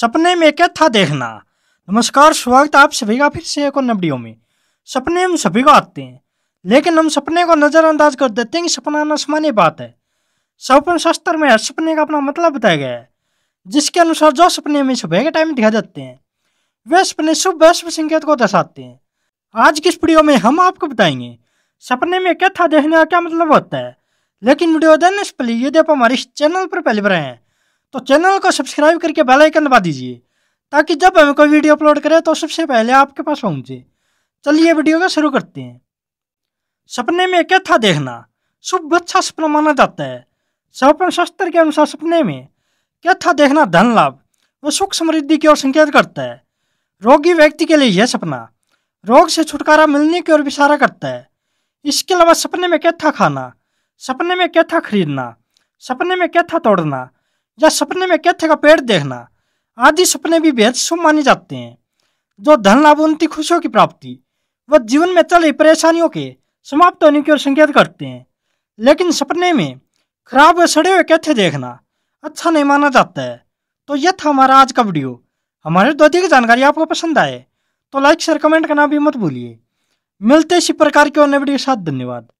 सपने में क्या था देखना नमस्कार स्वागत आप सभी का फिर से एक और नबड़ियों में सपने हम सभी को आते हैं लेकिन हम सपने को नज़रअंदाज कर देते हैं कि सपना ना बात है सपन शास्त्र में सपने का अपना मतलब बताया गया है जिसके अनुसार जो सपने में सुबह के टाइम दिखा देते हैं वे सपने शुभ व शुभ संकेत को दर्शाते हैं आज की इस वीडियो में हम आपको बताएंगे सपने में क्या था देखने का क्या मतलब होता है लेकिन वीडियो देने से पहले यदि आप हमारे चैनल पर पहले बार हैं तो चैनल को सब्सक्राइब करके बेल आइकन दबा दीजिए ताकि जब हमें कोई वीडियो अपलोड करें तो सबसे पहले आपके पास पहुंचे चलिए वीडियो का शुरू करते हैं सपने में क्या था देखना शुभ अच्छा सपना माना जाता है सपन शास्त्र के अनुसार सपने में क्या था देखना धन लाभ व सुख समृद्धि की ओर संकेत करता है रोगी व्यक्ति के लिए यह सपना रोग से छुटकारा मिलने की ओर इशारा करता है इसके अलावा सपने में क्या था खाना सपने में क्या था खरीदना सपने में क्या था तोड़ना या सपने में कैथे का पेड़ देखना आदि सपने भी बेहद शुभ माने जाते हैं जो धन लाभ उन्नति खुशियों की प्राप्ति व जीवन में चल रही परेशानियों के समाप्त होने की ओर संकेत करते हैं लेकिन सपने में खराब व सड़े हुए कैथे देखना अच्छा नहीं माना जाता है तो यह था हमारा आज का वीडियो हमारे द्वैती तो की जानकारी आपको पसंद आए तो लाइक शेयर कमेंट करना भी मत भूलिए मिलते इसी प्रकार के और नए वीडियो के साथ धन्यवाद